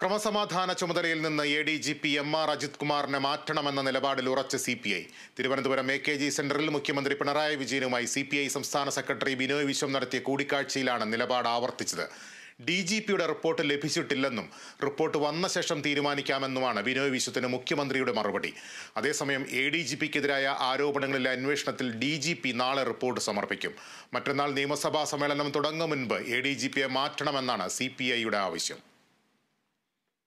ക്രമസമാധാന ചുമതലയിൽ നിന്ന് A D G P M R Ajith കുമാറിനെ മാറ്റണമെന്ന നിലപാടിൽ ഉറച്ച C P I Thiruvananthapuram A K G സെന്ററിൽ മുഖ്യമന്ത്രി പിണറായി വിജയനുമായി സി പി ഐ സംസ്ഥാന സെക്രട്ടറി ബിനോയ് വിശ്വം നടത്തിയ കൂടിക്കാഴ്ചയിലാണ് നിലപാട് ആവർത്തിച്ചത് ഡി ജി പിയുടെ റിപ്പോർട്ട് ലഭിച്ചിട്ടില്ലെന്നും റിപ്പോർട്ട് വന്ന ശേഷം തീരുമാനിക്കാമെന്നുമാണ് ബിനോയ് വിശ്വത്തിന് മുഖ്യമന്ത്രിയുടെ മറുപടി അതേസമയം എ ഡി ജി പിക്കെതിരായ ആരോപണങ്ങളിലെ അന്വേഷണത്തിൽ ഡി ജി പി നാളെ റിപ്പോർട്ട് സമർപ്പിക്കും മറ്റന്നാൾ നിയമസഭാ സമ്മേളനം തുടങ്ങും മുൻപ് എ ഡി ജി പിയെ മാറ്റണമെന്നാണ് സി പി ഐയുടെ ആവശ്യം